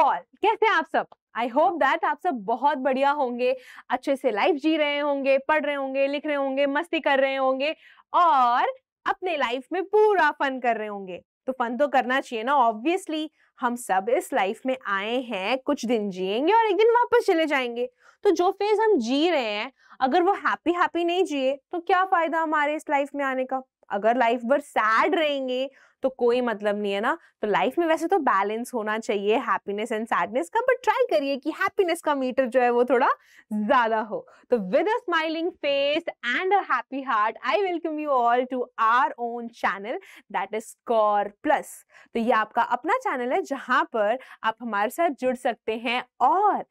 All कैसे हैं आप सब आई होप दैट आप सब बहुत बढ़िया होंगे अच्छे से लाइफ जी रहे होंगे पढ़ रहे होंगे लिख रहे होंगे मस्ती कर रहे होंगे और अपने लाइफ में पूरा फन कर रहे होंगे तो फन तो करना चाहिए ना ऑब्वियसली हम सब इस लाइफ में आए हैं कुछ दिन जिएंगे और एक दिन वापस चले जाएंगे तो जो फेज हम जी रहे हैं अगर वो हैप्पी हैप्पी नहीं जिए तो क्या फायदा हमारे इस लाइफ में आने का अगर लाइफ भर सैड रहेंगे तो कोई मतलब नहीं है ना तो लाइफ में वैसे तो बैलेंस होना चाहिए हैप्पीनेस एंड सैडनेस का बट ट्राई करिए कि हैप्पीनेस का मीटर जो है वो थोड़ा ज्यादा हो तो with a smiling face and a happy heart I welcome you all to our own channel that is core plus तो ये आपका अपना चैनल है जहां पर आप हमारे साथ जुड़ सकते हैं और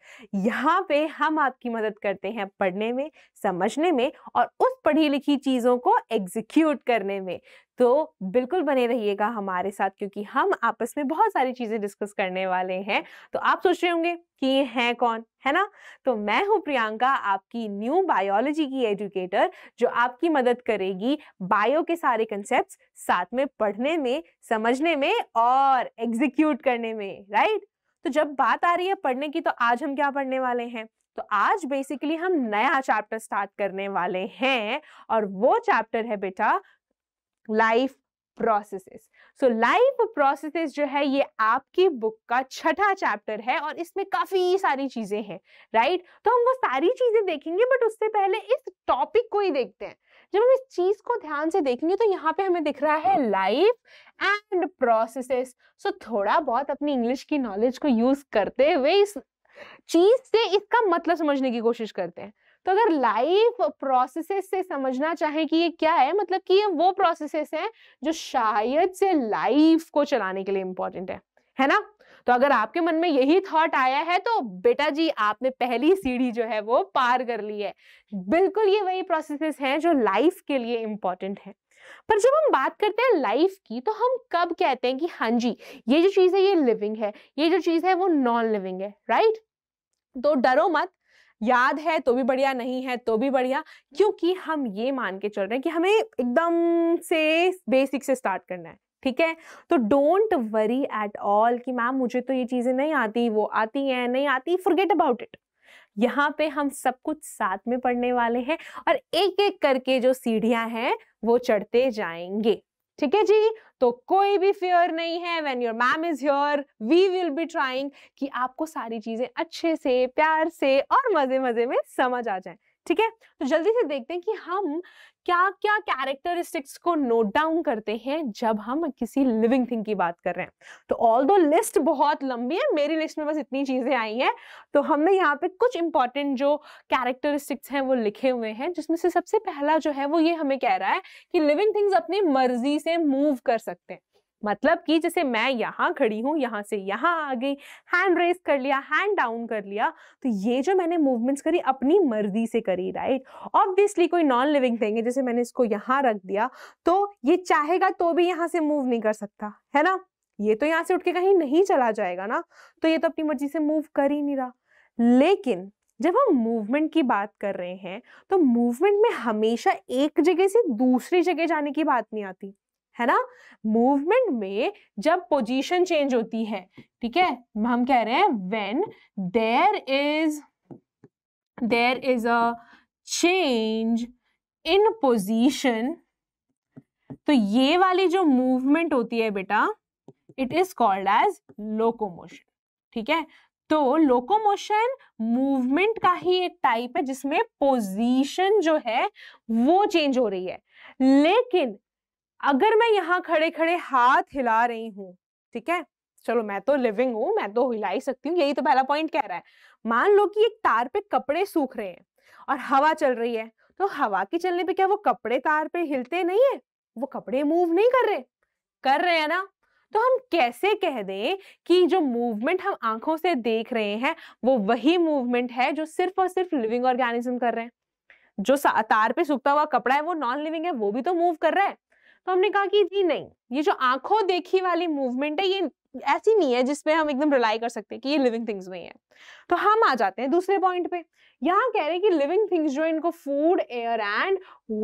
यहाँ पे हम आपकी मदद करते हैं पढ़ने में समझने में और उस पढ़ी लिखी चीज़ों को एग्जीक्यूट करने में तो बिल्कुल बने रहिएगा हमारे साथ क्योंकि हम आपस में बहुत सारी चीज़ें डिस्कस करने वाले हैं तो आप सोच रहे होंगे कि ये हैं कौन है ना तो मैं हूं प्रियंका आपकी न्यू बायोलॉजी की एजुकेटर जो आपकी मदद करेगी बायो के सारे कंसेप्ट साथ में पढ़ने में समझने में और एग्जीक्यूट करने में राइट तो जब बात आ रही है पढ़ने की तो आज हम क्या पढ़ने वाले हैं तो आज बेसिकली हम नया चैप्टर स्टार्ट करने वाले हैं और वो चैप्टर है बेटा life processes so life processes जो है ये आपकी बुक का छठा चैप्टर है और इसमें काफी सारी चीजें हैं राइट right? तो हम वो सारी चीजें देखेंगे बट उससे पहले इस टॉपिक को ही देखते हैं जब हम इस चीज को ध्यान से देखेंगे तो यहाँ पे हमें दिख रहा है लाइफ एंड प्रोसेसेस सो थोड़ा बहुत अपनी इंग्लिश की नॉलेज को यूज करते हुए इस चीज से इसका मतलब समझने की कोशिश करते हैं तो अगर लाइफ प्रोसेसेस से समझना चाहें कि ये क्या है मतलब कि ये वो प्रोसेसेस हैं जो शायद से लाइफ को चलाने के लिए इंपॉर्टेंट है है ना तो अगर आपके मन में यही थॉट आया है तो बेटा जी आपने पहली सीढ़ी जो है वो पार कर ली है बिल्कुल ये वही प्रोसेसेस हैं जो लाइफ के लिए इंपॉर्टेंट है पर जब हम बात करते हैं लाइफ की तो हम कब कहते हैं कि हाँ जी ये जो चीज़ है ये लिविंग है ये जो चीज़ है वो नॉन लिविंग है राइट तो डरो मत याद है तो भी बढ़िया नहीं है तो भी बढ़िया क्योंकि हम ये मान के चल रहे हैं कि हमें एकदम से बेसिक से स्टार्ट करना है ठीक है तो डोंट वरी एट ऑल कि मैम मुझे तो ये चीज़ें नहीं आती वो आती हैं नहीं आती फॉरगेट अबाउट इट यहाँ पे हम सब कुछ साथ में पढ़ने वाले हैं और एक एक करके जो सीढ़ियाँ हैं वो चढ़ते जाएंगे ठीक है जी तो कोई भी फियर नहीं है when your ma'am is here we will be trying कि आपको सारी चीजें अच्छे से प्यार से और मजे मजे में समझ आ जाए ठीक है तो जल्दी से देखते हैं कि हम क्या क्या कैरेक्टरिस्टिक्स को नोट डाउन करते हैं जब हम किसी लिविंग थिंग की बात कर रहे हैं तो ऑल दो लिस्ट बहुत लंबी है मेरी लिस्ट में बस इतनी चीज़ें आई हैं तो हमने यहाँ पे कुछ इंपॉर्टेंट जो कैरेक्टरिस्टिक्स हैं वो लिखे हुए हैं जिसमें से सबसे पहला जो है वो ये हमें कह रहा है कि लिविंग थिंग्स अपनी मर्जी से मूव कर सकते हैं मतलब कि जैसे मैं यहाँ खड़ी हूँ यहाँ से यहाँ आ गई हैंड रेस कर लिया हैंड डाउन कर लिया तो ये जो मैंने मूवमेंट्स करी अपनी मर्जी से करी राइट ऑब्वियसली कोई नॉन लिविंग थिंग है जैसे मैंने इसको यहाँ रख दिया तो ये चाहेगा तो भी यहाँ से मूव नहीं कर सकता है ना ये तो यहाँ से उठ के कहीं नहीं चला जाएगा ना तो ये तो अपनी मर्जी से मूव कर ही नहीं रहा लेकिन जब हम मूवमेंट की बात कर रहे हैं तो मूवमेंट में हमेशा एक जगह से दूसरी जगह जाने की बात नहीं आती है ना मूवमेंट में जब पोजीशन चेंज होती है ठीक है हम कह रहे हैं when there is there is a change in position तो ये वाली जो मूवमेंट होती है बेटा it is called as locomotion ठीक है तो लोकोमोशन मूवमेंट का ही एक टाइप है जिसमें पोजीशन जो है वो चेंज हो रही है लेकिन अगर मैं यहाँ खड़े खड़े हाथ हिला रही हूँ ठीक है चलो मैं तो लिविंग हूँ मैं तो हिला ही सकती हूँ यही तो पहला पॉइंट कह रहा है मान लो कि एक तार पे कपड़े सूख रहे हैं और हवा चल रही है तो हवा के चलने पे क्या वो कपड़े तार पे हिलते नहीं है वो कपड़े मूव नहीं कर रहे कर रहे हैं ना तो हम कैसे कह दें कि जो मूवमेंट हम आंखों से देख रहे हैं वो वही मूवमेंट है जो सिर्फ और सिर्फ लिविंग ऑर्गेनिज्म कर रहे हैं जो तार पे सूखता हुआ कपड़ा है वो नॉन लिविंग है वो भी तो मूव कर रहा है तो हमने कहा कि जी नहीं ये जो आंखों देखी वाली मूवमेंट है ये ऐसी नहीं है जिसपे हम एकदम रिलाई कर सकते हैं कि ये लिविंग थिंग्स में है तो हम आ जाते हैं दूसरे पॉइंट पे यहाँ कह रहे हैं कि लिविंग थिंग्स जो इनको फूड एयर एंड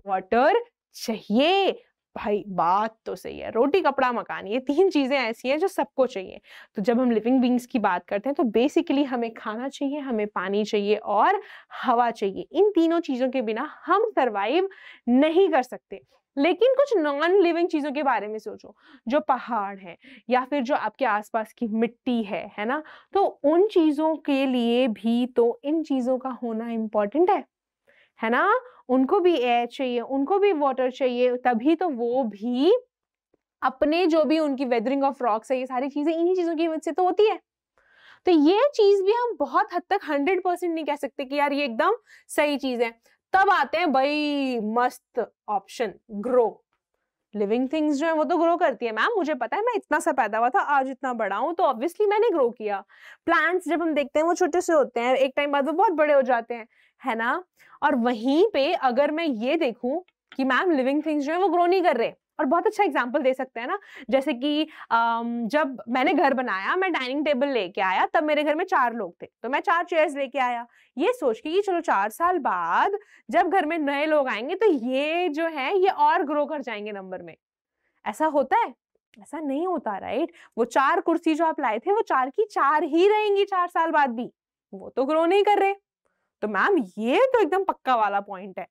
वाटर चाहिए भाई बात तो सही है रोटी कपड़ा मकान ये तीन चीज़ें ऐसी हैं जो सबको चाहिए तो जब हम लिविंग बींग्स की बात करते हैं तो बेसिकली हमें खाना चाहिए हमें पानी चाहिए और हवा चाहिए इन तीनों चीज़ों के बिना हम सरवाइव नहीं कर सकते लेकिन कुछ नॉन लिविंग चीज़ों के बारे में सोचो जो पहाड़ है या फिर जो आपके आसपास की मिट्टी है है ना तो उन चीज़ों के लिए भी तो इन चीज़ों का होना इम्पोर्टेंट है है ना उनको भी एयर चाहिए उनको भी वाटर चाहिए तभी तो वो भी अपने जो भी उनकी वेदरिंग ऑफ रॉक्स है ये सारी चीज़ें इन्हीं चीज़ों की वजह से तो होती है तो ये चीज़ भी हम बहुत हद तक हंड्रेड परसेंट नहीं कह सकते कि यार ये एकदम सही चीज़ है तब आते हैं भाई मस्त ऑप्शन ग्रो लिविंग थिंग्स जो है वो तो ग्रो करती है मैम मुझे पता है मैं इतना सा पैदा हुआ था आज इतना बड़ा हूँ तो ऑब्वियसली मैंने ग्रो किया प्लांट्स जब हम देखते हैं वो छोटे से होते हैं एक टाइम बाद वो बहुत बड़े हो जाते हैं है ना और वहीं पे अगर मैं ये देखूं कि मैम लिविंग थिंग्स जो है वो ग्रो नहीं कर रहे और बहुत अच्छा एग्जाम्पल दे सकते हैं ना जैसे कि जब मैंने घर बनाया मैं डाइनिंग टेबल लेके आया तब मेरे घर में चार लोग थे तो मैं चार चेयर्स लेके आया ये सोच के कि चलो चार साल बाद जब घर में नए लोग आएंगे तो ये जो है ये और ग्रो कर जाएंगे नंबर में ऐसा होता है ऐसा नहीं होता राइट वो चार कुर्सी जो आप लाए थे वो चार की चार ही रहेंगी चार साल बाद भी वो तो ग्रो नहीं कर रहे तो मैम ये तो एकदम पक्का वाला पॉइंट है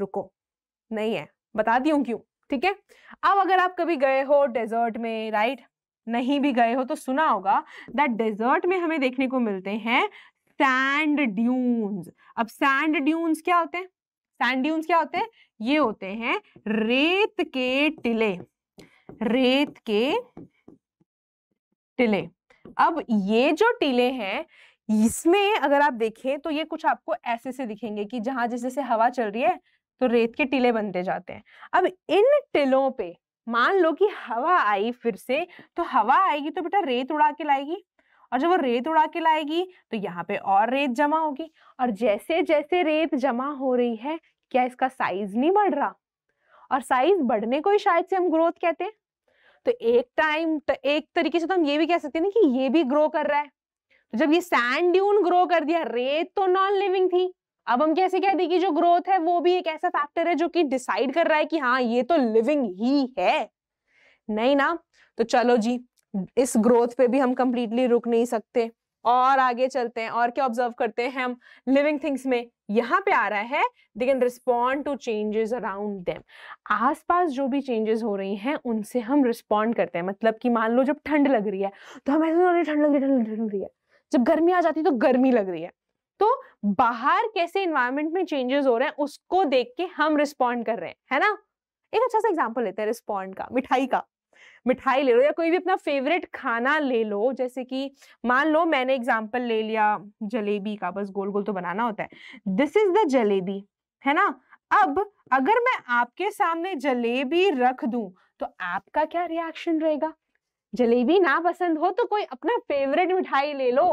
रुको नहीं है बताती हूँ क्यों ठीक है अब अगर आप कभी गए हो डेजर्ट में राइट नहीं भी गए हो तो सुना होगा दैट डेजर्ट में हमें देखने को मिलते हैं सैंड ड्यून्स अब सैंड ड्यून्स क्या होते हैं सैंड ड्यून्स क्या होते हैं ये होते हैं रेत के टिले रेत के टिले अब ये जो टीले हैं इसमें अगर आप देखें तो ये कुछ आपको ऐसे से दिखेंगे कि जहां जैसे हवा चल रही है तो रेत के टीले बनते जाते हैं अब इन टिलों पे मान लो कि हवा आई फिर से तो हवा आएगी तो बेटा रेत उड़ा के लाएगी और जब वो रेत उड़ा के लाएगी तो यहाँ पे और रेत जमा होगी और जैसे जैसे रेत जमा हो रही है क्या इसका साइज नहीं बढ़ रहा और साइज बढ़ने को ही शायद से हम ग्रोथ कहते हैं तो एक टाइम तो एक तरीके से तो हम ये भी कह सकते हैं कि ये भी ग्रो कर रहा है तो जब ये सैंड ड्यून ग्रो कर दिया रेत तो नॉन लिविंग थी अब हम कैसे कह दें कि जो ग्रोथ है वो भी एक ऐसा फैक्टर है जो कि डिसाइड कर रहा है कि हाँ ये तो लिविंग ही है नहीं ना तो चलो जी इस ग्रोथ पे भी हम कंप्लीटली रुक नहीं सकते और आगे चलते हैं और क्या ऑब्जर्व करते हैं हम लिविंग थिंग्स में यहाँ पे आ रहा है they can respond to changes around them आसपास जो भी चेंजेस हो रही हैं उनसे हम रिस्पॉन्ड करते हैं मतलब कि मान लो जब ठंड लग रही है तो हम ऐसे ठंड लग रही है ठंड लग रही है जब गर्मी आ जाती है तो गर्मी लग रही है तो बाहर कैसे इन्वायरमेंट में चेंजेस हो रहे हैं उसको देख के हम रिस्पॉन्ड कर रहे हैं है ना एक अच्छा सा एग्जाम्पल लेते हैं रिस्पॉन्ड का मिठाई का मिठाई ले लो या कोई भी अपना फेवरेट खाना ले लो जैसे कि मान लो मैंने एग्जाम्पल ले लिया जलेबी का बस गोल गोल तो बनाना होता है दिस इज द जलेबी है ना अब अगर मैं आपके सामने जलेबी रख दूं तो आपका क्या रिएक्शन रहेगा जलेबी ना पसंद हो तो कोई अपना फेवरेट मिठाई ले लो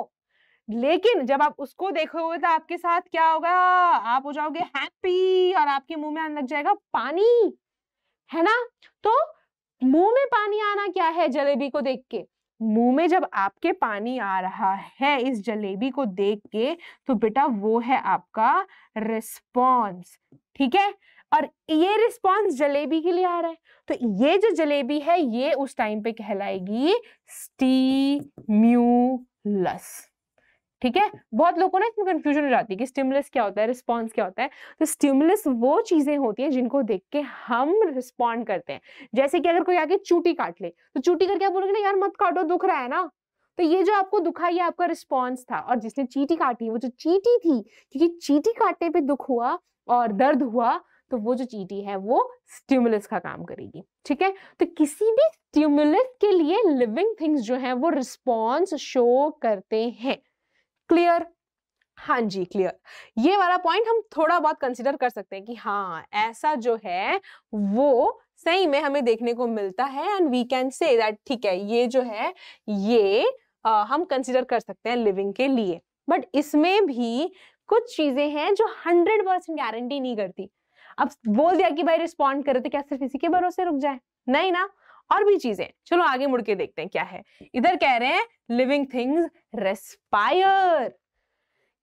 लेकिन जब आप उसको देखोगे तो आपके साथ क्या होगा आप हो जाओगे हैप्पी और आपके मुंह में आने लग जाएगा पानी है ना तो मुंह में पानी आना क्या है जलेबी को देख के मुंह में जब आपके पानी आ रहा है इस जलेबी को देख के तो बेटा वो है आपका रिस्पॉन्स ठीक है और ये रिस्पॉन्स जलेबी के लिए आ रहा है तो ये जो जलेबी है ये उस टाइम पे कहलाएगी स्टीम्यूलस ठीक है बहुत लोगों ने इसमें कंफ्यूजन हो जाती है कि स्टिमुलस क्या होता है रिस्पॉन्स क्या होता है तो स्टिमुलस वो चीज़ें होती हैं जिनको देख के हम रिस्पॉन्ड करते हैं जैसे कि अगर कोई आके चूटी काट ले तो चूटी करके आप बोलोगे ना यार मत काटो दुख रहा है ना तो ये जो आपको दुखा ये आपका रिस्पॉन्स था और जिसने चीटी काटी वो जो चीटी थी क्योंकि चीटी काटने पे दुख हुआ और दर्द हुआ तो वो जो चीटी है वो स्टिमुलस का काम करेगी ठीक है तो किसी भी स्टिमुलस के लिए लिविंग थिंग्स जो है वो रिस्पॉन्स शो करते हैं क्लियर हाँ जी क्लियर ये वाला पॉइंट हम थोड़ा बहुत कंसिडर कर सकते हैं कि हाँ ऐसा जो है वो सही में हमें देखने को मिलता है and we can say that ठीक है ये जो है ये आ, हम कंसिडर कर सकते हैं लिविंग के लिए बट इसमें भी कुछ चीजें हैं जो हंड्रेड परसेंट गारंटी नहीं करती अब बोल दिया कि भाई रिस्पॉन्ड करे तो क्या सिर्फ इसी के भरोसे रुक जाए नहीं ना और भी चीजें चलो आगे मुड़ के देखते हैं क्या है इधर कह रहे हैं लिविंग थिंग्स रेस्पायर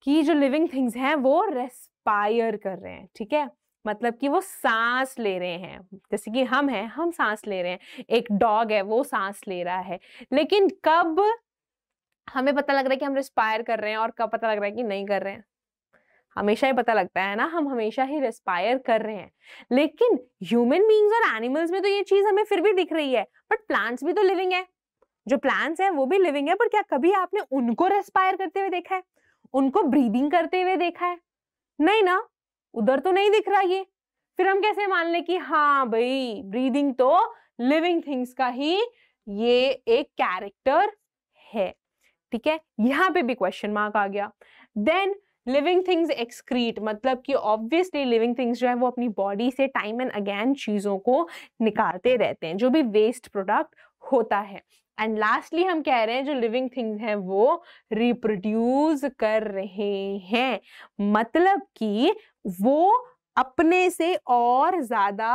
कि जो लिविंग थिंग्स हैं वो रेस्पायर कर रहे हैं ठीक है मतलब कि वो सांस ले रहे हैं जैसे कि हम हैं हम सांस ले रहे हैं एक डॉग है वो सांस ले रहा है लेकिन कब हमें पता लग रहा है कि हम रिस्पायर कर रहे हैं और कब पता लग रहा है कि नहीं कर रहे हैं हमेशा ही पता लगता है ना हम हमेशा ही रेस्पायर कर रहे हैं लेकिन ह्यूमन बींग्स और एनिमल्स में तो ये चीज हमें फिर भी दिख रही है बट प्लांट्स भी तो लिविंग है जो प्लांट्स हैं वो भी लिविंग है पर क्या कभी आपने उनको रेस्पायर करते हुए देखा है उनको ब्रीदिंग करते हुए देखा है नहीं ना उधर तो नहीं दिख रहा ये फिर हम कैसे मान लें कि हाँ भाई ब्रीदिंग तो लिविंग थिंग्स का ही ये एक कैरेक्टर है ठीक है यहाँ पे भी क्वेश्चन मार्क आ गया देन लिविंग थिंग्स एक्सक्रीट मतलब कि ऑब्वियसली लिविंग थिंग्स जो है वो अपनी बॉडी से टाइम एंड अगेन चीज़ों को निकालते रहते हैं जो भी वेस्ट प्रोडक्ट होता है एंड लास्टली हम कह रहे हैं जो लिविंग थिंग्स हैं वो रिप्रोड्यूस कर रहे हैं मतलब कि वो अपने से और ज़्यादा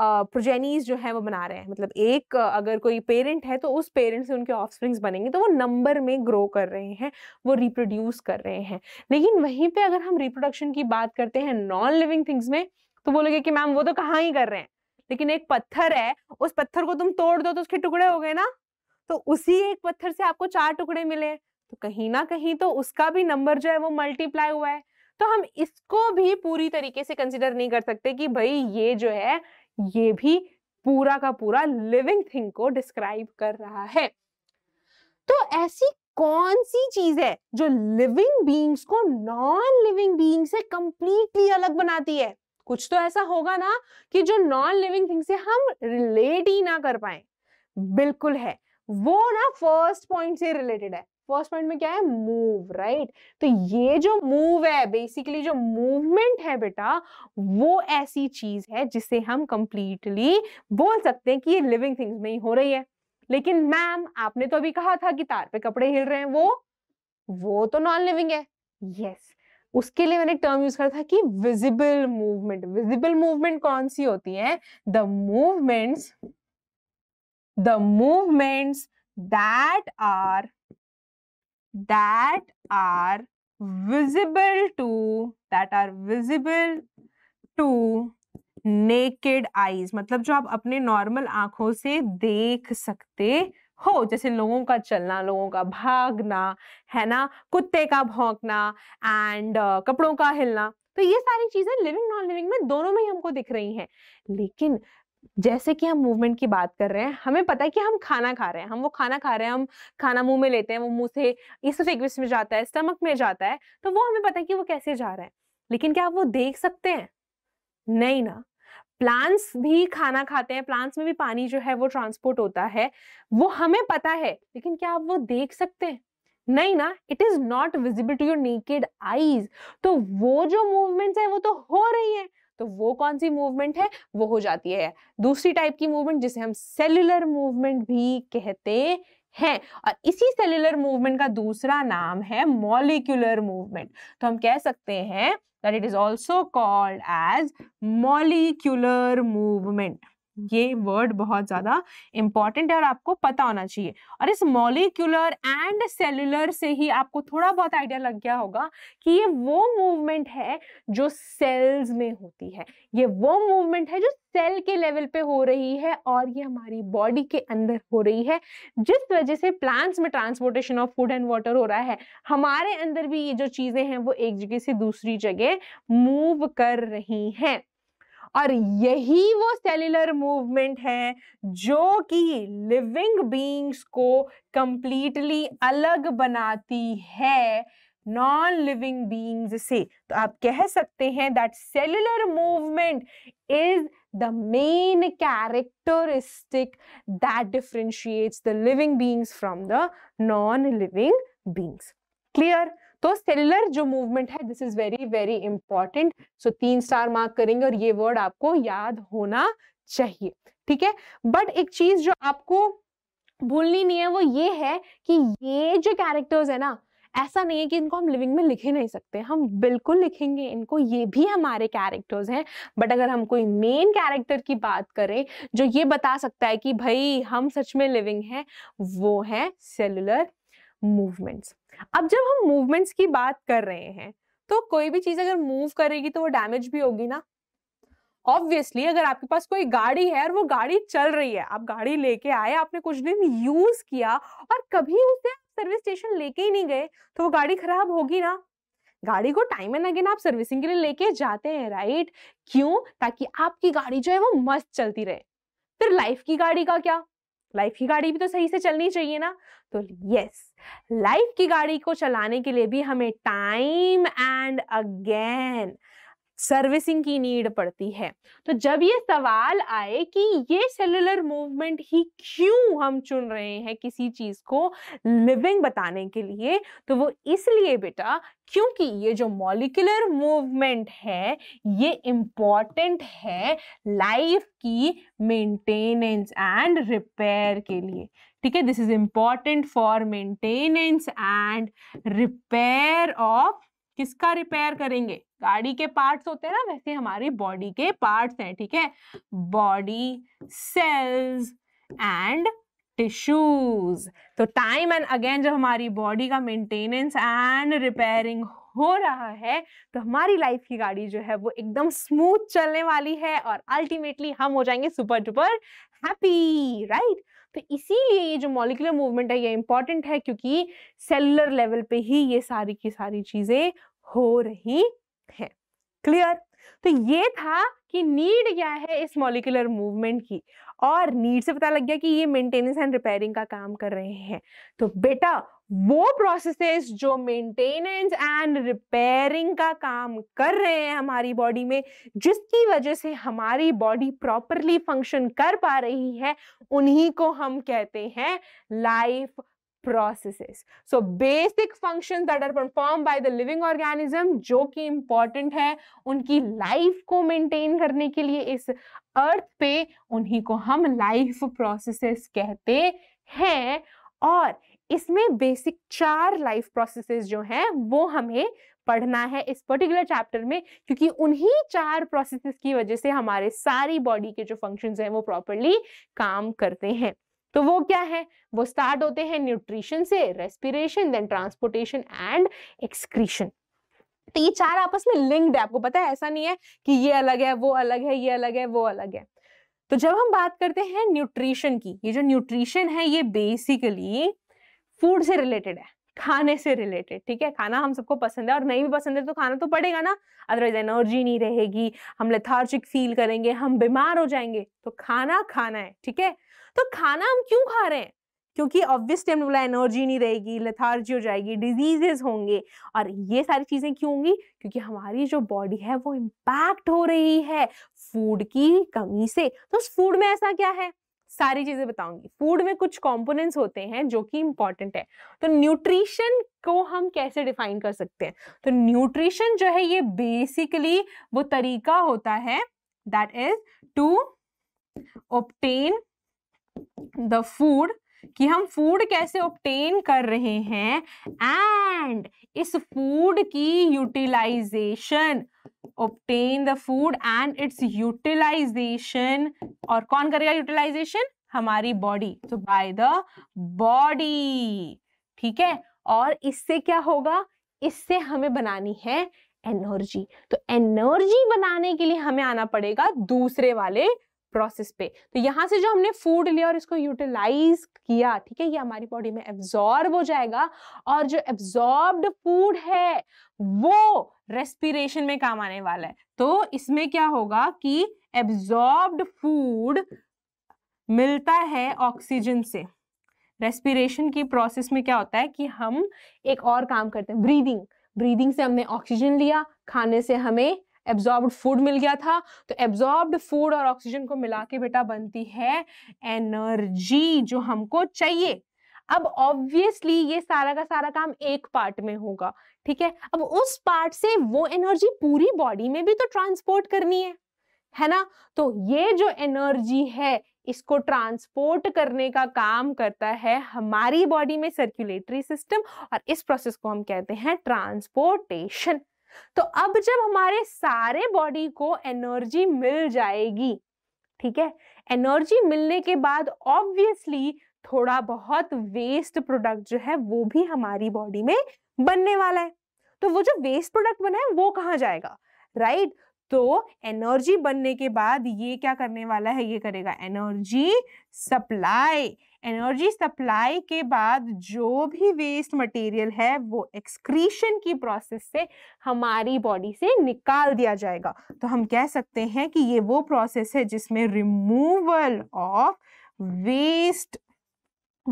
प्रोजेनीज जो है वो बना रहे हैं मतलब एक अगर कोई पेरेंट है तो उस पेरेंट से उनके ऑफस्प्रिंग्स बनेंगे तो वो नंबर में ग्रो कर रहे हैं वो रिप्रोड्यूस कर रहे हैं लेकिन वहीं पे अगर हम रिप्रोडक्शन की बात करते हैं नॉन लिविंग थिंग्स में तो बोलोगे कि मैम वो तो कहाँ ही कर रहे हैं लेकिन एक पत्थर है उस पत्थर को तुम तोड़ दो तो उसके टुकड़े हो गए ना तो उसी एक पत्थर से आपको चार टुकड़े मिले तो कहीं ना कहीं तो उसका भी नंबर जो है वो मल्टीप्लाई हुआ है तो हम इसको भी पूरी तरीके से कंसिडर नहीं कर सकते कि भाई ये जो है ये भी पूरा का पूरा लिविंग थिंग को डिस्क्राइब कर रहा है तो ऐसी कौन सी चीज है जो लिविंग बींग्स को नॉन लिविंग बींग से कंप्लीटली अलग बनाती है कुछ तो ऐसा होगा ना कि जो नॉन लिविंग थिंग से हम रिलेट ही ना कर पाए बिल्कुल है वो ना फर्स्ट पॉइंट से रिलेटेड है फर्स्ट पॉइंट में क्या है मूव राइट right? तो ये जो मूव है बेसिकली जो मूवमेंट है बेटा वो ऐसी चीज है जिसे हम कंप्लीटली बोल सकते हैं कि ये लिविंग थिंग्स में ही हो रही है लेकिन मैम आपने तो अभी कहा था कि तार पे कपड़े हिल रहे हैं वो वो तो नॉन लिविंग है यस yes. उसके लिए मैंने टर्म यूज करा था कि विजिबल मूवमेंट विजिबल मूवमेंट कौन सी होती है the movements the movements that are that are visible to that are visible to naked eyes मतलब जो आप अपने normal आंखों से देख सकते हो जैसे लोगों का चलना लोगों का भागना है ना कुत्ते का भौंकना एंड uh, कपड़ों का हिलना तो ये सारी चीजें लिविंग नॉन लिविंग में दोनों में ही हमको दिख रही हैं लेकिन जैसे कि हम मूवमेंट की बात कर रहे हैं हमें पता है कि हम खाना खा रहे हैं हम वो खाना खा रहे हैं हम खाना मुंह में लेते हैं वो मुंह से इस फेगविस में जाता है स्टमक में जाता है तो वो हमें पता है कि वो कैसे जा रहा है लेकिन क्या आप वो देख सकते हैं नहीं ना प्लांट्स भी खाना खाते हैं प्लांट्स में भी पानी जो है वो ट्रांसपोर्ट होता है वो हमें पता है लेकिन क्या आप वो देख सकते हैं नहीं ना it is not visible to your naked eyes तो वो जो मूवमेंट्स है वो तो हो रही है तो वो कौन सी मूवमेंट है वो हो जाती है दूसरी टाइप की मूवमेंट जिसे हम सेलुलर मूवमेंट भी कहते हैं और इसी सेलुलर मूवमेंट का दूसरा नाम है मॉलिक्यूलर मूवमेंट तो हम कह सकते हैं that it is also called as molecular movement ये वर्ड बहुत ज़्यादा इंपॉर्टेंट है और आपको पता होना चाहिए और इस मॉलिक्यूलर एंड सेलुलर से ही आपको थोड़ा बहुत आइडिया लग गया होगा कि ये वो मूवमेंट है जो सेल्स में होती है ये वो मूवमेंट है जो सेल के लेवल पे हो रही है और ये हमारी बॉडी के अंदर हो रही है जिस वजह से प्लांट्स में transportation of food and water हो रहा है हमारे अंदर भी ये जो चीज़ें हैं वो एक जगह से दूसरी जगह मूव कर रही हैं और यही वो सेल्युलर मूवमेंट है जो कि लिविंग बींग्स को कंप्लीटली अलग बनाती है नॉन लिविंग बींग्स से तो आप कह सकते हैं that cellular movement is the main characteristic that differentiates the living beings from the non living beings clear तो सेलुलर जो मूवमेंट है this is very very important so तीन स्टार मार्क करेंगे और ये वर्ड आपको याद होना चाहिए ठीक है बट एक चीज जो आपको भूलनी नहीं है वो ये है कि ये जो कैरेक्टर्स है ना ऐसा नहीं है कि इनको हम लिविंग में लिख ही नहीं सकते हम बिल्कुल लिखेंगे इनको ये भी हमारे कैरेक्टर्स हैं बट अगर हम कोई मेन कैरेक्टर की बात करें जो ये बता सकता है कि भाई हम सच में लिविंग हैं वो है सेलुलर मूवमेंट्स अब जब हम मूवमेंट्स की बात कर रहे हैं तो कोई भी चीज अगर मूव करेगी तो वो डैमेज भी होगी ना ऑब्वियसली अगर आपके पास कोई गाड़ी है और वो गाड़ी चल रही है आप गाड़ी लेके आए आपने कुछ दिन यूज किया और कभी उसे सर्विस स्टेशन लेके ही नहीं गए तो वो गाड़ी खराब होगी ना गाड़ी को टाइम एंड अगेन आप सर्विसिंग के लिए लेके जाते हैं राइट क्यों ताकि आपकी गाड़ी जो है वो मस्त चलती रहे फिर लाइफ की गाड़ी का क्या लाइफ की गाड़ी भी तो सही से चलनी चाहिए ना तो यस लाइफ की गाड़ी को चलाने के लिए भी हमें टाइम एंड अगेन सर्विसिंग की नीड पड़ती है तो जब ये सवाल आए कि ये सेलुलर मूवमेंट ही क्यों हम चुन रहे हैं किसी चीज को लिविंग बताने के लिए तो वो इसलिए बेटा क्योंकि ये जो मॉलिकुलर मूवमेंट है ये इम्पॉर्टेंट है लाइफ की मेंटेनेंस एंड रिपेयर के लिए ठीक है this is important for maintenance and repair of किसका रिपेयर करेंगे गाड़ी के पार्ट्स होते हैं ना वैसे हमारी बॉडी के पार्ट्स हैं ठीक है बॉडी सेल्स एंड टिश्यूज तो टाइम एंड अगेन जब हमारी बॉडी का मेंटेनेंस एंड रिपेयरिंग हो रहा है तो हमारी लाइफ की गाड़ी जो है वो एकदम स्मूथ चलने वाली है और अल्टीमेटली हम हो जाएंगे सुपर डुपर हैप्पी राइट तो इसीलिए ये जो मॉलिकुलर मूवमेंट है ये इंपॉर्टेंट है क्योंकि सेलुलर लेवल पे ही ये सारी की सारी चीजें हो रही है क्लियर तो ये था कि नीड क्या है इस मॉलिकुलर मूवमेंट की और नीड से पता लग गया कि ये मेंटेनेंस एंड रिपेयरिंग का काम कर रहे हैं तो बेटा वो प्रोसेसेस जो मेंटेनेंस एंड रिपेयरिंग का काम कर रहे हैं हमारी बॉडी में जिसकी वजह से हमारी बॉडी प्रॉपरली फंक्शन कर पा रही है उन्हीं को हम कहते हैं life processes so basic function that are perform by the living organism जो कि इंपॉर्टेंट है उनकी लाइफ को मेंटेन करने के लिए इस अर्थ पे उन्हीं को हम लाइफ प्रोसेसेस कहते हैं और इसमें बेसिक चार लाइफ प्रोसेसेस जो हैं वो हमें पढ़ना है इस पर्टिकुलर चैप्टर में क्योंकि उन्हीं चार प्रोसेसेस की वजह से हमारे सारी बॉडी के जो फंक्शंस हैं वो प्रॉपरली काम करते हैं तो वो क्या है वो स्टार्ट होते हैं न्यूट्रिशन से respiration then transportation and excretion तो ये चार आपस में लिंक्ड है आपको पता है ऐसा नहीं है कि ये अलग है वो अलग है ये अलग है वो अलग है तो जब हम बात करते हैं न्यूट्रिशन की ये जो न्यूट्रिशन है ये बेसिकली फूड से रिलेटेड है खाने से रिलेटेड ठीक है खाना हम सबको पसंद है और नहीं भी पसंद है तो खाना तो पड़ेगा ना अदरवाइज एनर्जी नहीं रहेगी हम लेथार्जिक फील करेंगे हम बीमार हो जाएंगे तो खाना खाना है ठीक है तो खाना हम क्यों खा रहे हैं क्योंकि ऑब्वियसली हमने बोला एनर्जी नहीं रहेगी लथार्जी हो जाएगी डिजीजेस होंगे और ये सारी चीज़ें क्यों होंगी क्योंकि हमारी जो बॉडी है वो इम्पैक्ट हो रही है फूड की कमी से तो उस फूड में ऐसा क्या है सारी चीज़ें बताऊंगी फूड में कुछ कंपोनेंट्स होते हैं जो कि इंपॉर्टेंट है तो न्यूट्रिशन को हम कैसे डिफाइन कर सकते हैं तो न्यूट्रिशन जो है ये बेसिकली वो तरीका होता है that is to obtain the food कि हम फूड कैसे ऑप्टेन कर रहे हैं एंड इस फूड की utilization obtain the food and its utilization और कौन करेगा यूटिलाइजेशन हमारी बॉडी तो बाय द बॉडी ठीक है और इससे क्या होगा इससे हमें बनानी है एनर्जी तो एनर्जी बनाने के लिए हमें आना पड़ेगा दूसरे वाले प्रोसेस पे तो यहाँ से जो हमने फूड लिया और इसको यूटिलाइज किया ठीक है ये हमारी बॉडी में एब्जॉर्ब हो जाएगा और जो एब्जॉर्ब्ड फूड है वो रेस्पिरेशन में काम आने वाला है तो इसमें क्या होगा कि एब्जॉर्ब्ड फूड मिलता है ऑक्सीजन से रेस्पिरेशन की प्रोसेस में क्या होता है कि हम एक और काम करते हैं ब्रीदिंग ब्रीदिंग से हमने ऑक्सीजन लिया खाने से हमें एब्जॉर्ब फूड मिल गया था तो एब्जॉर्ब फूड और ऑक्सीजन को मिला के बेटा बनती है एनर्जी जो हमको चाहिए अब ऑब्वियसली ये सारा का सारा काम एक पार्ट में होगा ठीक है अब उस पार्ट से वो एनर्जी पूरी बॉडी में भी तो ट्रांसपोर्ट करनी है है ना तो ये जो एनर्जी है इसको ट्रांसपोर्ट करने का काम करता है हमारी बॉडी में सर्कुलेटरी सिस्टम और इस प्रोसेस को हम कहते हैं ट्रांसपोर्टेशन तो अब जब हमारे सारे बॉडी को एनर्जी मिल जाएगी ठीक है एनर्जी मिलने के बाद ऑब्वियसली थोड़ा बहुत वेस्ट प्रोडक्ट जो है वो भी हमारी बॉडी में बनने वाला है तो वो जो वेस्ट प्रोडक्ट बना है वो कहाँ जाएगा राइट right? तो एनर्जी बनने के बाद ये क्या करने वाला है ये करेगा एनर्जी सप्लाई एनर्जी सप्लाई के बाद जो भी वेस्ट मटेरियल है वो एक्सक्रीशन की प्रोसेस से हमारी बॉडी से निकाल दिया जाएगा तो हम कह सकते हैं कि ये वो प्रोसेस है जिसमें रिमूवल ऑफ वेस्ट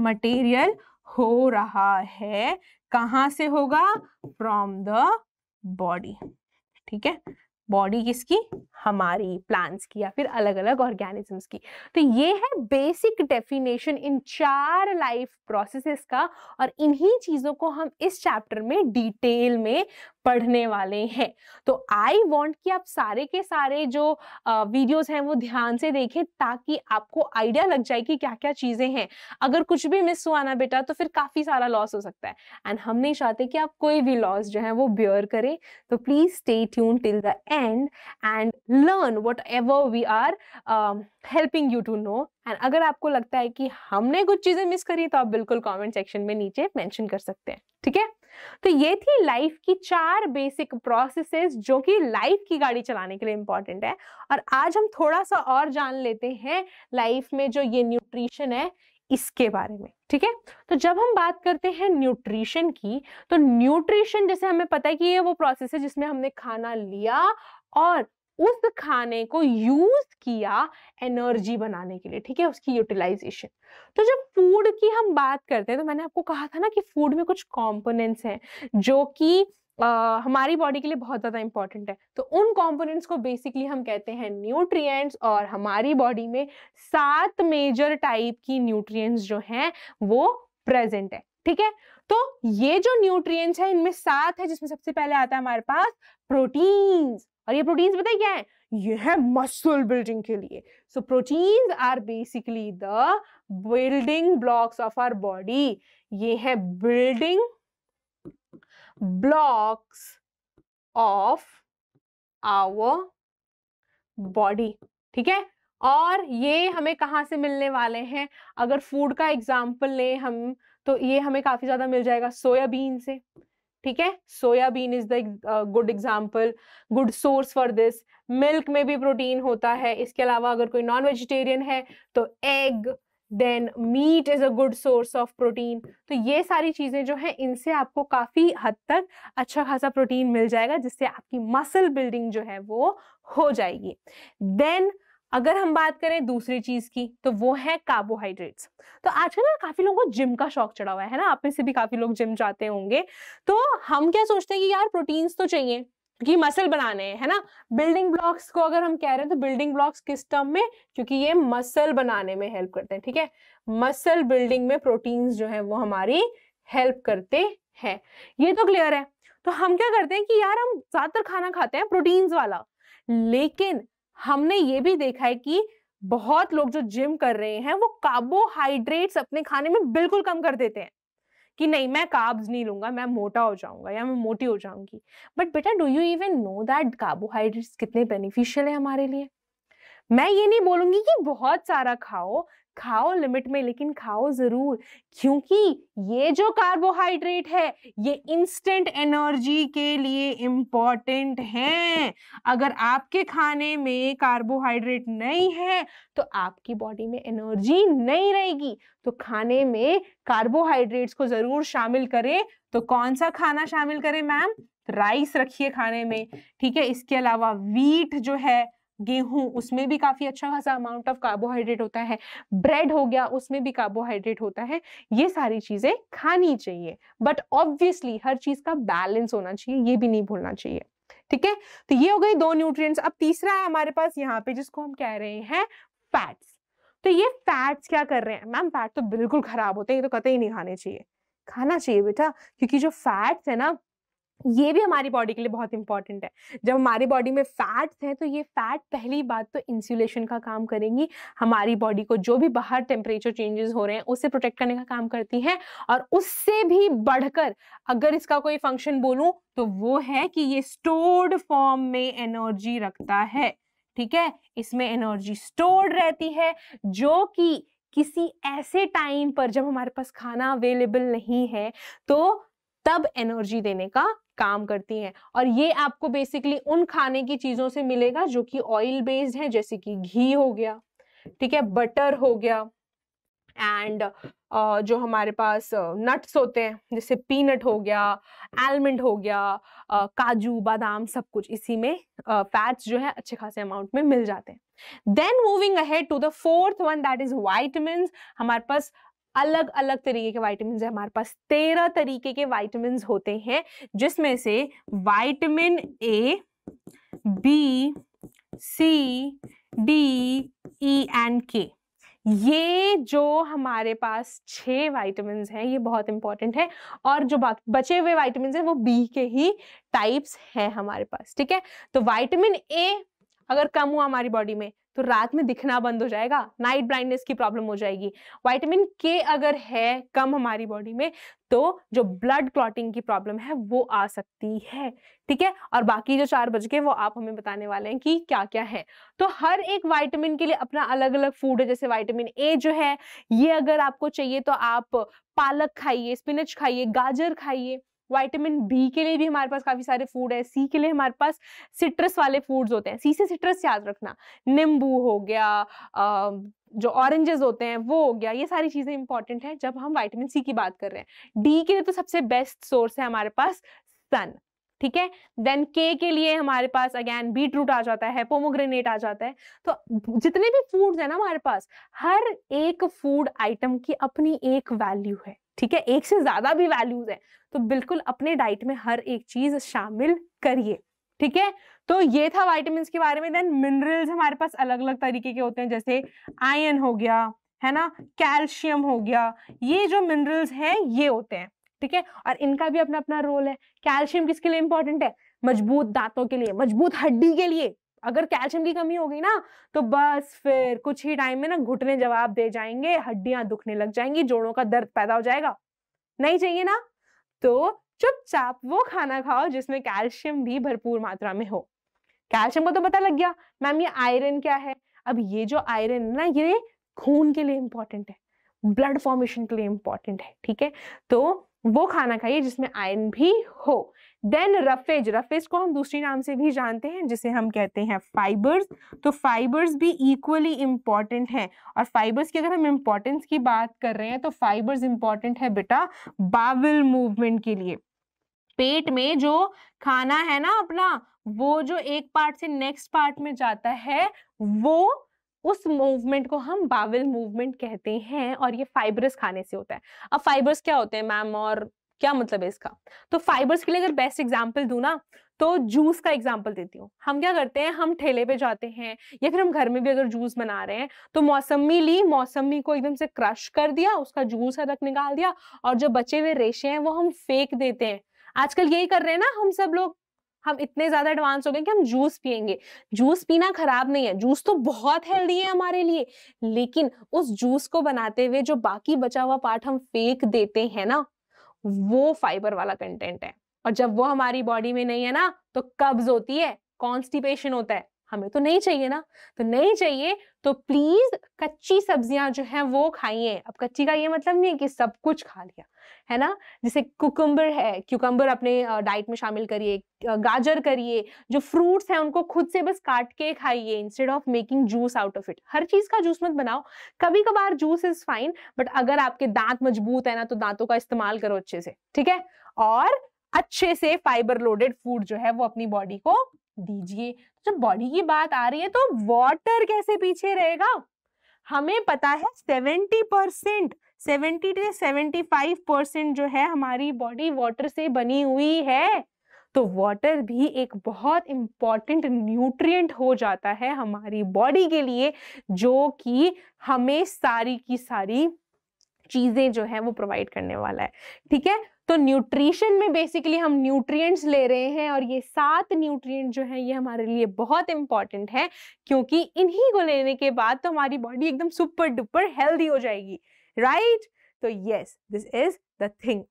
मटेरियल हो रहा है कहाँ से होगा फ्रॉम द बॉडी ठीक है बॉडी किसकी हमारी प्लांट्स की या फिर अलग अलग ऑर्गेनिजम्स की तो ये है बेसिक डेफिनेशन इन चार लाइफ प्रोसेसेस का और इन्हीं चीज़ों को हम इस चैप्टर में डिटेल में पढ़ने वाले हैं तो आई वॉन्ट कि आप सारे के सारे जो वीडियोज हैं वो ध्यान से देखें ताकि आपको आइडिया लग जाए कि क्या क्या चीज़ें हैं अगर कुछ भी मिस हुआ ना बेटा तो फिर काफ़ी सारा लॉस हो सकता है एंड हम नहीं चाहते कि आप कोई भी लॉस जो है वो बियर करें तो please stay tune till the end and learn whatever we are helping you to know and अगर आपको लगता है कि हमने कुछ चीज़ें मिस करी तो आप बिल्कुल कॉमेंट सेक्शन में नीचे मैंशन कर सकते हैं ठीक है तो ये थी लाइफ की चार बेसिक प्रोसेसेस जो कि लाइफ की गाड़ी चलाने के लिए इंपॉर्टेंट है और आज हम थोड़ा सा और जान लेते हैं लाइफ में जो ये न्यूट्रिशन है इसके बारे में ठीक है तो जब हम बात करते हैं न्यूट्रिशन की तो न्यूट्रिशन जैसे हमें पता है कि ये वो प्रोसेस है जिसमें हमने खाना लिया और उस खाने को यूज किया एनर्जी बनाने के लिए ठीक है उसकी यूटिलाइजेशन तो जब फूड की हम बात करते हैं तो मैंने आपको कहा था ना कि फूड में कुछ कॉम्पोनेंट्स हैं जो कि Uh, हमारी बॉडी के लिए बहुत ज़्यादा इंपॉर्टेंट है तो उन कंपोनेंट्स को बेसिकली हम कहते हैं न्यूट्रिएंट्स और हमारी बॉडी में सात मेजर टाइप की न्यूट्रिएंट्स जो हैं वो प्रेजेंट है ठीक है तो ये जो न्यूट्रिएंट्स हैं इनमें सात है जिसमें सबसे पहले आता है हमारे पास प्रोटीन्स और ये प्रोटीन्स बताइए क्या है ये है मसल बिल्डिंग के लिए so proteins are basically the building blocks of our body ये है building blocks of our body ठीक है और ये हमें कहाँ से मिलने वाले हैं अगर फूड का एग्जाम्पल लें हम तो ये हमें काफ़ी ज़्यादा मिल जाएगा सोयाबीन से ठीक है soybean is the good example good source for this milk में भी प्रोटीन होता है इसके अलावा अगर कोई नॉन वेजिटेरियन है तो egg then meat is a good source of protein तो ये सारी चीज़ें जो हैं इनसे आपको काफ़ी हद तक अच्छा खासा प्रोटीन मिल जाएगा जिससे आपकी मसल बिल्डिंग जो है वो हो जाएगी देन अगर हम बात करें दूसरी चीज की तो वो है कार्बोहाइड्रेट्स तो आजकल ना काफी लोगों को जिम का शौक चढ़ा हुआ है ना आप में से भी काफी लोग जिम जाते होंगे तो हम क्या सोचते हैं कि यार प्रोटीन्स तो चाहिए क्योंकि मसल बनाने हैं है ना बिल्डिंग ब्लॉक्स को अगर हम कह रहे हैं तो बिल्डिंग ब्लॉक्स किस टर्म में क्योंकि ये मसल बनाने में हेल्प करते हैं ठीक है मसल बिल्डिंग में प्रोटीन्स जो है वो हमारी हेल्प करते हैं ये तो क्लियर है तो हम क्या करते हैं कि यार हम ज्यादातर खाना खाते हैं प्रोटीन्स वाला लेकिन हमने ये भी देखा है कि बहुत लोग जो जिम कर रहे हैं वो कार्बोहाइड्रेट्स अपने खाने में बिल्कुल कम कर देते हैं कि नहीं मैं काब्स नहीं लूंगा मैं मोटा हो जाऊंगा या मैं मोटी हो जाऊंगी बट बेटा do you even know that carbohydrates कितने बेनिफिशियल है हमारे लिए मैं ये नहीं बोलूंगी कि बहुत सारा खाओ खाओ लिमिट में लेकिन खाओ ज़रूर क्योंकि ये जो कार्बोहाइड्रेट है ये इंस्टेंट एनर्जी के लिए इम्पॉर्टेंट है अगर आपके खाने में कार्बोहाइड्रेट नहीं है तो आपकी बॉडी में एनर्जी नहीं रहेगी तो खाने में कार्बोहाइड्रेट्स को ज़रूर शामिल करें तो कौन सा खाना शामिल करें मैम राइस रखिए खाने में ठीक है इसके अलावा वीट जो है गेहूं उसमें भी काफ़ी अच्छा खासा अमाउंट ऑफ कार्बोहाइड्रेट होता है ब्रेड हो गया उसमें भी कार्बोहाइड्रेट होता है ये सारी चीज़ें खानी चाहिए बट ऑब्वियसली हर चीज़ का बैलेंस होना चाहिए ये भी नहीं भूलना चाहिए ठीक है तो ये हो गई दो न्यूट्रिएंट्स अब तीसरा है हमारे पास यहाँ पे जिसको हम कह रहे हैं फैट्स तो ये फैट्स क्या कर रहे हैं मैम फैट तो बिल्कुल खराब होते हैं ये तो कतई नहीं खाने चाहिए खाना चाहिए बेटा क्योंकि जो फैट्स है ना ये भी हमारी बॉडी के लिए बहुत इंपॉर्टेंट है जब हमारी बॉडी में फैट्स हैं तो ये फैट पहली बात तो इंसुलेशन का काम करेंगी हमारी बॉडी को जो भी बाहर टेम्परेचर चेंजेस हो रहे हैं उसे प्रोटेक्ट करने का काम करती हैं और उससे भी बढ़कर अगर इसका कोई फंक्शन बोलूँ तो वो है कि ये स्टोर्ड फॉर्म में एनर्जी रखता है ठीक है इसमें एनर्जी स्टोर्ड रहती है जो कि किसी ऐसे टाइम पर जब हमारे पास खाना अवेलेबल नहीं है तो तब एनर्जी देने का काम करती हैं और ये आपको बेसिकली उन खाने की चीज़ों से मिलेगा जो कि ऑयल बेस्ड है जैसे कि घी हो गया ठीक है बटर हो गया एंड uh, जो हमारे पास नट्स uh, होते हैं जैसे पीनट हो गया आलमंड हो गया uh, काजू बादाम सब कुछ इसी में फैट्स uh, जो है अच्छे खासे अमाउंट में मिल जाते हैं then moving ahead to the fourth one that is vitamin हमारे पास अलग अलग तरीके के वाइटमिन है हमारे पास तेरह तरीके के वाइटमिन होते हैं जिसमें से vitamin A B C D E and के ये जो हमारे पास छह वाइटमिन हैं ये बहुत इंपॉर्टेंट है और जो बचे हुए वाइटमिन हैं वो बी के ही टाइप्स हैं हमारे पास ठीक है तो वाइटामिन ए अगर कम हुआ हमारी बॉडी में तो रात में दिखना बंद हो जाएगा नाइट ब्लाइंडनेस की प्रॉब्लम हो जाएगी वाइटामिन के अगर है कम हमारी बॉडी में तो जो ब्लड क्लॉटिंग की प्रॉब्लम है वो आ सकती है ठीक है और बाकी जो चार बज गए वो आप हमें बताने वाले हैं कि क्या क्या है तो हर एक वाइटामिन के लिए अपना अलग अलग फूड है जैसे वाइटामिन ए जो है ये अगर आपको चाहिए तो आप पालक खाइए स्पिनच खाइए गाजर खाइए वाइटामिन बी के लिए भी हमारे पास काफ़ी सारे फूड है सी के लिए हमारे पास सिट्रस वाले फूड्स होते हैं सी से सिट्रस याद रखना नींबू हो गया आ, जो ऑरेंजेस होते हैं वो हो गया ये सारी चीज़ें इंपॉर्टेंट हैं जब हम वाइटामिन सी की बात कर रहे हैं डी के लिए तो सबसे बेस्ट सोर्स है हमारे पास सन ठीक है देन के के लिए हमारे पास अगेन बीट रूट आ जाता है पोमोग्रेनेट आ जाता है तो जितने भी फूड्स है ना हमारे पास हर एक फूड आइटम की अपनी एक वैल्यू है ठीक है एक से ज्यादा भी वैल्यूज है तो बिल्कुल अपने डाइट में हर एक चीज शामिल करिए ठीक है तो ये था वाइटमिन के बारे में देन मिनरल्स हमारे पास अलग अलग तरीके के होते हैं जैसे आयन हो गया है ना कैल्शियम हो गया ये जो मिनरल्स हैं ये होते हैं ठीक है और इनका भी अपना अपना रोल है कैल्शियम किसके लिए इंपॉर्टेंट है मजबूत दांतों के लिए मजबूत हड्डी के लिए अगर कैल्शियम की कमी होगी ना तो बस फिर कुछ ही टाइम में ना घुटने जवाब दे जाएंगे हड्डियां दुखने लग जाएंगी जोड़ों का दर्द पैदा हो जाएगा नहीं चाहिए ना तो चुपचाप वो खाना खाओ जिसमें कैल्शियम भी भरपूर मात्रा में हो कैल्शियम को तो पता लग गया मैम ये आयरन क्या है अब ये जो आयरन है ना ये खून के लिए इंपॉर्टेंट है ब्लड फॉर्मेशन के लिए इंपॉर्टेंट है ठीक है तो वो खाना खाइए जिसमें आयरन भी हो देन रफेज रफेज को हम दूसरी नाम से भी जानते हैं जिसे हम कहते हैं फाइबर्स तो फाइबर्स भी इक्वली इम्पॉर्टेंट हैं और फाइबर्स की अगर हम इम्पॉर्टेंस की बात कर रहे हैं तो फाइबर्स इंपॉर्टेंट है बेटा बावल मूवमेंट के लिए पेट में जो खाना है ना अपना वो जो एक पार्ट से नेक्स्ट पार्ट में जाता है वो उस मूवमेंट को हम बावल मूवमेंट कहते हैं और ये फाइबर्स खाने से होता है अब फाइबर्स क्या होते हैं मैम और क्या मतलब है इसका तो फाइबर्स के लिए अगर बेस्ट एग्जाम्पल दू ना तो जूस का एग्जाम्पल देती हूँ हम क्या करते हैं हम ठेले पे जाते हैं या फिर हम घर में भी अगर जूस बना रहे हैं तो मौसमी ली मौसमी को एकदम से क्रश कर दिया उसका जूस अलग निकाल दिया और जो बचे हुए रेशे हैं वो हम फेंक देते हैं आजकल यही कर रहे हैं ना हम सब लोग हम इतने ज्यादा एडवांस हो गए कि हम जूस पियेंगे जूस पीना खराब नहीं है जूस तो बहुत हेल्दी है हमारे लिए लेकिन उस जूस को बनाते हुए जो बाकी बचा हुआ पार्ट हम फेंक देते हैं ना वो फाइबर वाला कंटेंट है और जब वो हमारी बॉडी में नहीं है ना तो कब्ज होती है कॉन्स्टिपेशन होता है हमें तो नहीं चाहिए ना तो नहीं चाहिए तो प्लीज कच्ची सब्जियां जो है वो खाइए अब कच्ची का ये मतलब नहीं है कि सब कुछ खा लिया है ना जैसे कुकुम्बर है क्यूकम्बर अपने डाइट में शामिल करिए गाजर करिए जो फ्रूट्स हैं उनको खुद से बस काट के खाइए instead of making juice out of it हर चीज का जूस मत बनाओ कभी कभार जूस इज फाइन बट अगर आपके दांत मजबूत है ना तो दांतों का इस्तेमाल करो अच्छे से ठीक है और अच्छे से फाइबर लोडेड फूड जो है वो अपनी बॉडी को दीजिए तो जब बॉडी की बात आ रही है तो वाटर कैसे पीछे रहेगा हमें पता है seventy percent seventy two seventy five percent जो है हमारी बॉडी वाटर से बनी हुई है तो वाटर भी एक बहुत इम्पॉर्टेंट न्यूट्रिएंट हो जाता है हमारी बॉडी के लिए जो कि हमें सारी की सारी चीज़ें जो है वो प्रोवाइड करने वाला है ठीक है तो न्यूट्रिशन में बेसिकली हम न्यूट्रिएंट्स ले रहे हैं और ये सात न्यूट्रिएंट जो हैं ये हमारे लिए बहुत इंपॉर्टेंट है क्योंकि इन्हीं को लेने के बाद तो हमारी बॉडी एकदम सुपर डुपर हेल्दी हो जाएगी राइट right? तो yes this is the thing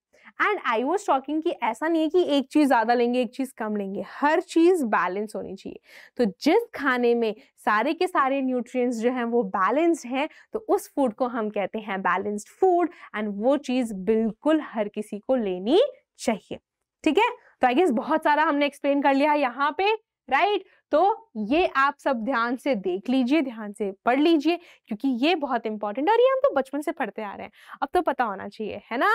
and I was talking कि ऐसा नहीं है कि एक चीज़ ज़्यादा लेंगे एक चीज़ कम लेंगे हर चीज़ बैलेंस होनी चाहिए तो जिस खाने में सारे के सारे न्यूट्रिएंट्स जो हैं वो बैलेंस्ड हैं तो उस फूड को हम कहते हैं बैलेंस्ड फूड एंड वो चीज़ बिल्कुल हर किसी को लेनी चाहिए ठीक है तो आई गेस बहुत सारा हमने एक्सप्लेन कर लिया यहाँ पे राइट right? तो ये आप सब ध्यान से देख लीजिए ध्यान से पढ़ लीजिए क्योंकि ये बहुत इंपॉर्टेंट है और ये हम तो बचपन से पढ़ते आ रहे हैं अब तो पता होना चाहिए है ना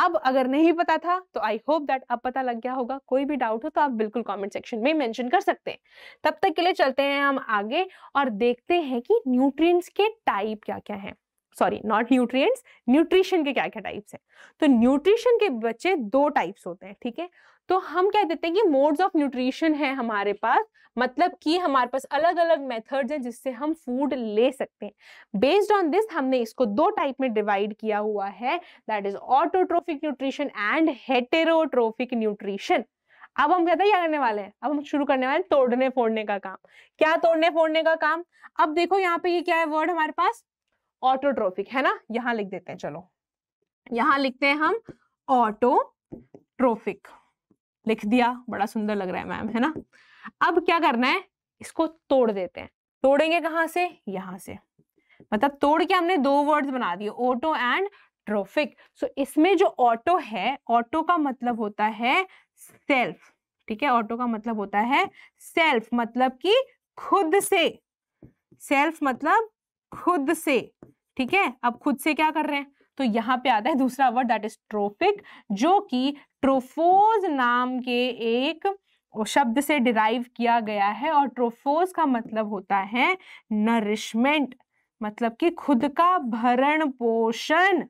अब अगर नहीं पता था तो आई होप दैट अब पता लग गया होगा कोई भी डाउट हो तो आप बिल्कुल कमेंट सेक्शन में मेंशन कर सकते हैं तब तक के लिए चलते हैं हम आगे और देखते हैं कि न्यूट्रिएंट्स के टाइप क्या क्या हैं सॉरी नॉट न्यूट्रिएंट्स न्यूट्रिशन के क्या क्या टाइप्स हैं तो न्यूट्रिशन के बच्चे दो टाइप्स होते हैं ठीक है तो हम कह देते हैं कि मोड्स ऑफ न्यूट्रिशन है हमारे पास मतलब कि हमारे पास अलग अलग मेथड्स हैं जिससे हम फूड ले सकते हैं बेस्ड ऑन दिस हमने इसको दो टाइप में डिवाइड किया हुआ है that is autotrophic nutrition and heterotrophic nutrition अब हम कहते हैं क्या करने वाले हैं अब हम शुरू करने वाले हैं तोड़ने फोड़ने का काम क्या तोड़ने फोड़ने का काम अब देखो यहाँ पे ये क्या है वर्ड हमारे पास ऑटोट्रोफिक है ना यहाँ लिख देते हैं चलो यहाँ लिखते हैं हम ऑटोट्रोफिक लिख दिया बड़ा सुंदर लग रहा है मैम है ना अब क्या करना है इसको तोड़ देते हैं तोड़ेंगे कहां से यहां से मतलब तोड़ के हमने दो वर्ड्स बना दिए ऑटो एंड ट्रोफिक सो इसमें जो ऑटो है ऑटो का मतलब होता है सेल्फ ठीक है ऑटो का मतलब होता है सेल्फ मतलब कि खुद से सेल्फ मतलब खुद से ठीक है अब खुद से क्या कर रहे हैं तो यहाँ पे आता है दूसरा वर्ड दैट इज ट्रोफिक जो कि ट्रोफोज नाम के एक शब्द से डिराइव किया गया है और ट्रोफोज का मतलब होता है नरिशमेंट मतलब कि खुद का भरण पोषण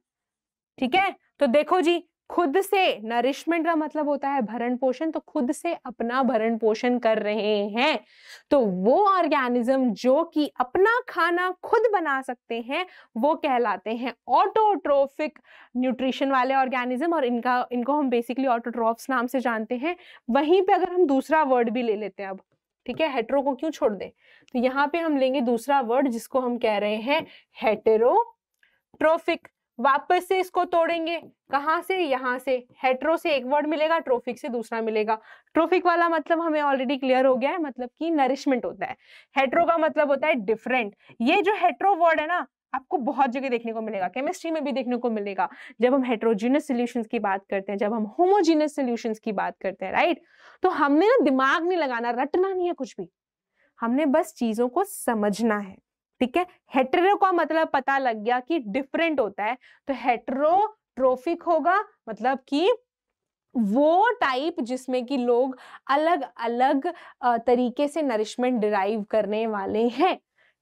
ठीक है तो देखो जी खुद से नरिशमेंट का मतलब होता है भरण पोषण तो खुद से अपना भरण पोषण कर रहे हैं तो वो ऑर्गेनिज्म जो कि अपना खाना खुद बना सकते हैं वो कहलाते हैं ऑटोट्रोफिक न्यूट्रिशन वाले ऑर्गेनिज्म और इनका इनको हम बेसिकली ऑटोट्रोफ्स नाम से जानते हैं वहीं पे अगर हम दूसरा वर्ड भी ले लेते हैं अब ठीक है हेटरो को क्यों छोड़ दें तो यहाँ पे हम लेंगे दूसरा वर्ड जिसको हम कह रहे हैं ट्रोफिक वापस से इसको तोड़ेंगे कहाँ से यहाँ से हेट्रो से एक वर्ड मिलेगा ट्रोफिक से दूसरा मिलेगा ट्रोफिक वाला मतलब हमें ऑलरेडी क्लियर हो गया है मतलब कि नरिशमेंट होता है हेट्रो का मतलब होता है डिफरेंट ये जो हेट्रो वर्ड है ना आपको बहुत जगह देखने को मिलेगा केमिस्ट्री में भी देखने को मिलेगा जब हम हेट्रोजीनियस सोल्यूशन की बात करते हैं जब हम होमोजीनियस सोल्यूशन की बात करते हैं राइट तो हमने ना दिमाग नहीं लगाना रटना नहीं है कुछ भी हमने बस चीजों को समझना है ठीक है हेटरो का मतलब पता लग गया कि डिफरेंट होता है तो हेटरोट्रोफिक होगा मतलब कि वो टाइप जिसमें कि लोग अलग अलग तरीके से नरिशमेंट डिराइव करने वाले हैं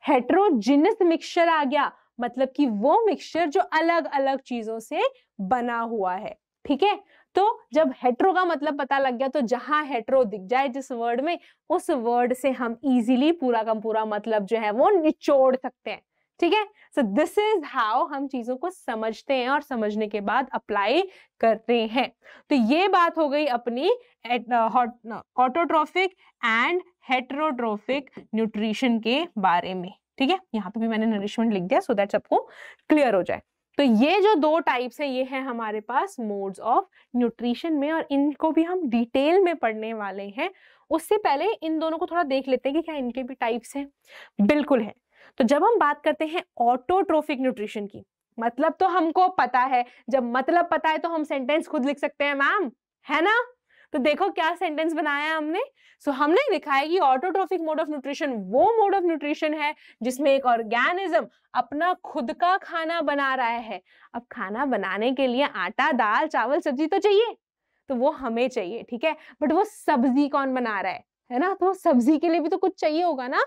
हेट्रोजिनस मिक्सचर आ गया मतलब कि वो मिक्सचर जो अलग अलग चीजों से बना हुआ है ठीक है तो जब हेट्रो का मतलब पता लग गया तो जहां हेट्रो दिख जाए जिस वर्ड में उस वर्ड से हम इजीली पूरा का पूरा मतलब जो है वो निचोड़ सकते हैं ठीक है सो दिस इज हाउ हम चीजों को समझते हैं और समझने के बाद अप्लाई करते हैं तो ये बात हो गई अपनी ऑटोट्रॉफिक एंड हेट्रोट्रॉफिक न्यूट्रिशन के बारे में ठीक है यहाँ पे भी मैंने नरिशमेंट लिख दिया सो दैट सबको क्लियर हो जाए तो ये जो दो टाइप्स हैं ये हैं हमारे पास मोड्स ऑफ न्यूट्रिशन में और इनको भी हम डिटेल में पढ़ने वाले हैं उससे पहले इन दोनों को थोड़ा देख लेते हैं कि क्या इनके भी टाइप्स हैं बिल्कुल है तो जब हम बात करते हैं ऑटोट्रोफिक न्यूट्रिशन की मतलब तो हमको पता है जब मतलब पता है तो हम सेंटेंस खुद लिख सकते हैं मैम है ना तो देखो क्या सेंटेंस बनाया हमने सो so, हमने लिखा है कि ऑटोट्रोफिक मोड ऑफ न्यूट्रिशन वो मोड ऑफ न्यूट्रिशन है जिसमें एक ऑर्गेनिज्म अपना खुद का खाना बना रहा है अब खाना बनाने के लिए आटा दाल चावल सब्जी तो चाहिए तो वो हमें चाहिए ठीक है बट वो सब्जी कौन बना रहा है है ना तो सब्जी के लिए भी तो कुछ चाहिए होगा ना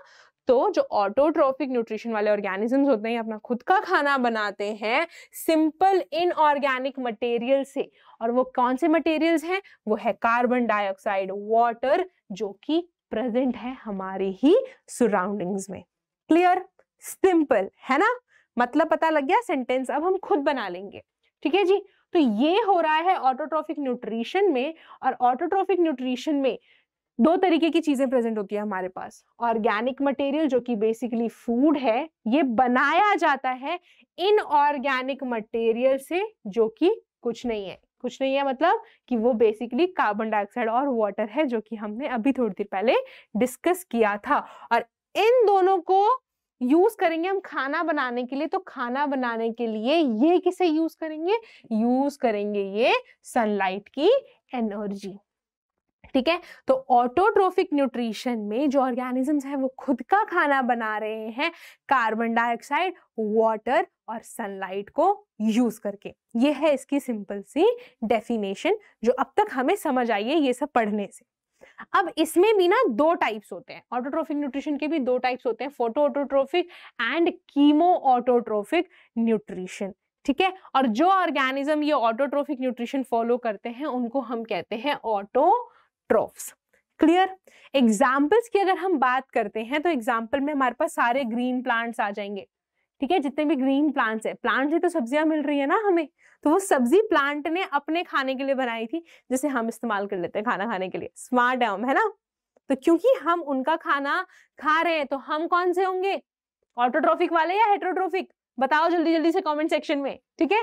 तो जो ऑटोट्रॉफिक न्यूट्रिशन वाले ऑर्गेनिजम्स होते हैं अपना खुद का खाना बनाते हैं सिंपल इनऑर्गेनिक मटेरियल से और वो कौन से मटेरियल्स हैं वो है कार्बन डाइऑक्साइड वाटर जो कि प्रेजेंट है हमारे ही सराउंडिंग्स में क्लियर सिंपल है ना मतलब पता लग गया सेंटेंस अब हम खुद बना लेंगे ठीक है जी तो ये हो रहा है ऑटोट्रॉफिक न्यूट्रिशन में और ऑटोट्रॉफिक न्यूट्रिशन में दो तरीके की चीजें प्रेजेंट होती है हमारे पास ऑर्गेनिक मटेरियल जो कि बेसिकली फूड है ये बनाया जाता है इन ऑर्गेनिक मटेरियल से जो कि कुछ नहीं है कुछ नहीं है मतलब कि वो बेसिकली कार्बन डाइऑक्साइड और वाटर है जो कि हमने अभी थोड़ी देर पहले डिस्कस किया था और इन दोनों को यूज करेंगे हम खाना बनाने के लिए तो खाना बनाने के लिए ये किसे यूज करेंगे यूज करेंगे ये सनलाइट की एनर्जी ठीक है तो ऑटोट्रोफिक न्यूट्रिशन में जो ऑर्गेनिजम्स हैं वो खुद का खाना बना रहे हैं कार्बन डाइऑक्साइड वाटर और सनलाइट को यूज करके ये है इसकी सिंपल सी डेफिनेशन जो अब तक हमें समझ आई है ये सब पढ़ने से अब इसमें भी ना दो टाइप्स होते हैं ऑटोट्रोफिक न्यूट्रिशन के भी दो टाइप्स होते हैं photo autotrophic and chemo autotrophic nutrition ठीक है और जो ऑर्गेनिज्म ये ऑटोट्रोफिक न्यूट्रिशन फॉलो करते हैं उनको हम कहते हैं ऑटो ट्रॉफ्स क्लियर एग्जाम्पल्स की अगर हम बात करते हैं तो एग्जाम्पल में हमारे पास सारे ग्रीन प्लांट्स आ जाएंगे ठीक है जितने भी ग्रीन प्लांट्स है प्लांट ही तो सब्जियां मिल रही है ना हमें तो वो सब्जी प्लांट ने अपने खाने के लिए बनाई थी जिसे हम इस्तेमाल कर लेते हैं खाना खाने के लिए स्मार्ट है है ना तो क्योंकि हम उनका खाना खा रहे हैं तो हम कौन से होंगे ऑटोट्रॉफिक वाले या हेट्रोट्रॉफिक बताओ जल्दी जल्दी से कमेंट सेक्शन में ठीक है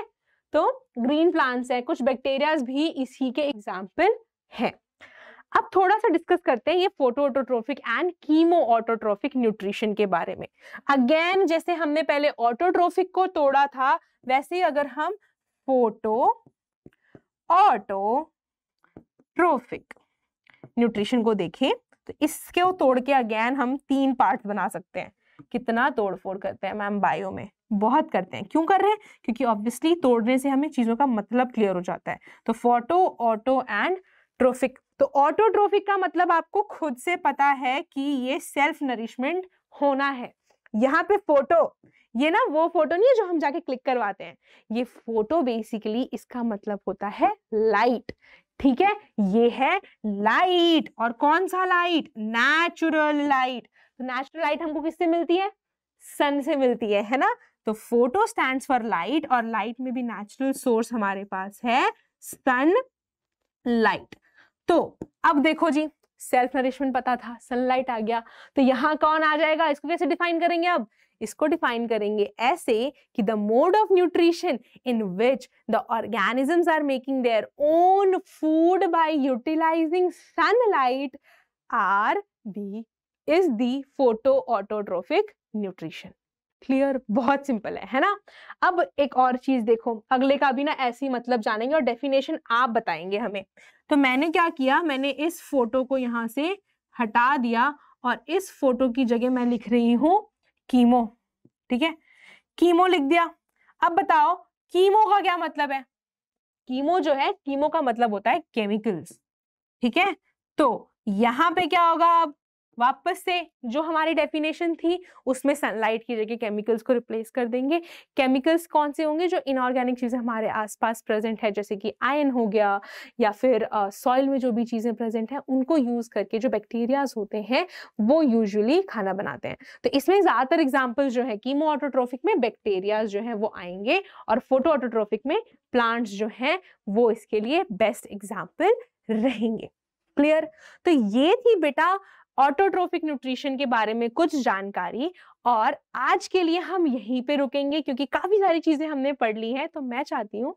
तो ग्रीन प्लांट्स है कुछ बैक्टीरियाज भी इसी के एग्जाम्पल हैं अब थोड़ा सा डिस्कस करते हैं ये photo autotrophic and chemo autotrophic nutrition के बारे में अगेन जैसे हमने पहले ऑटोट्रोफिक को तोड़ा था वैसे ही अगर हम फोटो ऑटो ट्रोफिक न्यूट्रिशन को देखें तो इसको तोड़ के अगेन हम तीन पार्ट्स बना सकते हैं कितना तोड़ फोड़ करते हैं मैम बायो में बहुत करते हैं क्यों कर रहे हैं क्योंकि ऑब्वियसली तोड़ने से हमें चीज़ों का मतलब क्लियर हो जाता है तो फोटो ऑटो एंड ट्रोफिक तो ऑटोट्रोफिक का मतलब आपको खुद से पता है कि ये सेल्फ नरिशमेंट होना है यहाँ पे फोटो ये ना वो फोटो नहीं है जो हम जाके क्लिक करवाते हैं ये फोटो बेसिकली इसका मतलब होता है लाइट ठीक है ये है लाइट और कौन सा लाइट नेचुरल लाइट तो नेचुरल लाइट हमको किससे मिलती है सन से मिलती है है ना तो फोटो स्टैंड फॉर लाइट और लाइट में भी नेचुरल सोर्स हमारे पास है सन लाइट तो अब देखो जी सेल्फ नरिशमेंट पता था सनलाइट आ गया तो यहाँ कौन आ जाएगा इसको कैसे डिफाइन करेंगे अब इसको डिफाइन करेंगे ऐसे कि the mode of nutrition in which the organisms are making their own food by utilising sunlight are the is the photo autotrophic nutrition clear बहुत सिंपल है है ना अब एक और चीज देखो अगले का भी ना ऐसी मतलब जानेंगे और डेफिनेशन आप बताएंगे हमें तो मैंने क्या किया मैंने इस फोटो को यहाँ से हटा दिया और इस फोटो की जगह मैं लिख रही हूँ कीमो ठीक है कीमो लिख दिया अब बताओ कीमो का क्या मतलब है कीमो जो है कीमो का मतलब होता है केमिकल्स ठीक है तो यहाँ पे क्या होगा अब वापस से जो हमारी डेफिनेशन थी उसमें सनलाइट की जगह केमिकल्स को रिप्लेस कर देंगे केमिकल्स कौन से होंगे जो इनऑर्गेनिक चीज़ें हमारे आसपास प्रेजेंट है जैसे कि आयन हो गया या फिर सॉइल uh, में जो भी चीज़ें प्रेजेंट हैं उनको यूज़ करके जो बैक्टीरियाज होते हैं वो यूजली खाना बनाते हैं तो इसमें ज़्यादातर एग्जाम्पल जो है कीमो ऑटोट्रोफिक में बैक्टीरियाज जो है वो आएंगे और फोटो ऑटोट्रोफिक में प्लांट्स जो हैं वो इसके लिए बेस्ट एग्जाम्पल रहेंगे क्लियर तो ये थी बेटा ऑटोट्रोफिक न्यूट्रिशन के बारे में कुछ जानकारी और आज के लिए हम यहीं पे रुकेंगे क्योंकि काफ़ी सारी चीज़ें हमने पढ़ ली हैं तो मैं चाहती हूँ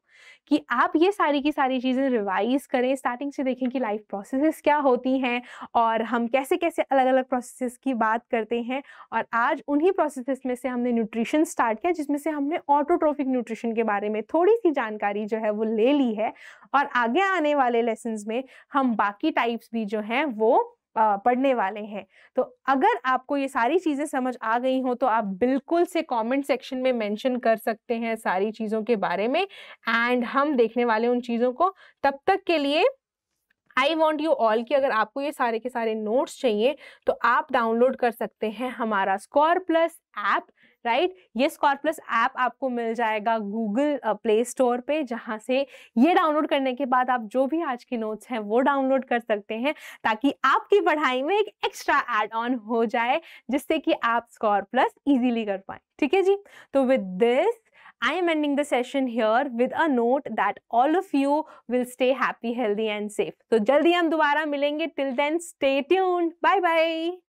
कि आप ये सारी की सारी चीज़ें रिवाइज करें स्टार्टिंग से देखें कि लाइफ प्रोसेसेस क्या होती हैं और हम कैसे कैसे अलग अलग प्रोसेसेस की बात करते हैं और आज उन्हीं प्रोसेसेस में से हमने न्यूट्रिशन स्टार्ट किया जिसमें से हमने ऑटोट्रोफिक न्यूट्रिशन के बारे में थोड़ी सी जानकारी जो है वो ले ली है और आगे आने वाले लेसन में हम बाकी टाइप्स भी जो हैं वो पढ़ने वाले हैं तो अगर आपको ये सारी चीज़ें समझ आ गई हों तो आप बिल्कुल से कमेंट सेक्शन में मेंशन कर सकते हैं सारी चीज़ों के बारे में एंड हम देखने वाले उन चीज़ों को तब तक के लिए आई वॉन्ट यू ऑल कि अगर आपको ये सारे के सारे नोट्स चाहिए तो आप डाउनलोड कर सकते हैं हमारा स्कॉर प्लस ऐप राइट ये प्लस ऐप आपको मिल जाएगा गूगल प्ले स्टोर पे जहाँ से ये डाउनलोड करने के बाद आप जो भी आज की नोट्स हैं वो डाउनलोड कर सकते हैं ताकि आपकी पढ़ाई में एक एक्स्ट्रा एड ऑन हो जाए जिससे कि आप प्लस इजीली कर पाए ठीक है जी तो with this I am ending the session here with a note that all of you will stay happy healthy and safe तो जल्दी हम दोबारा मिलेंगे. Till then stay tune bye bye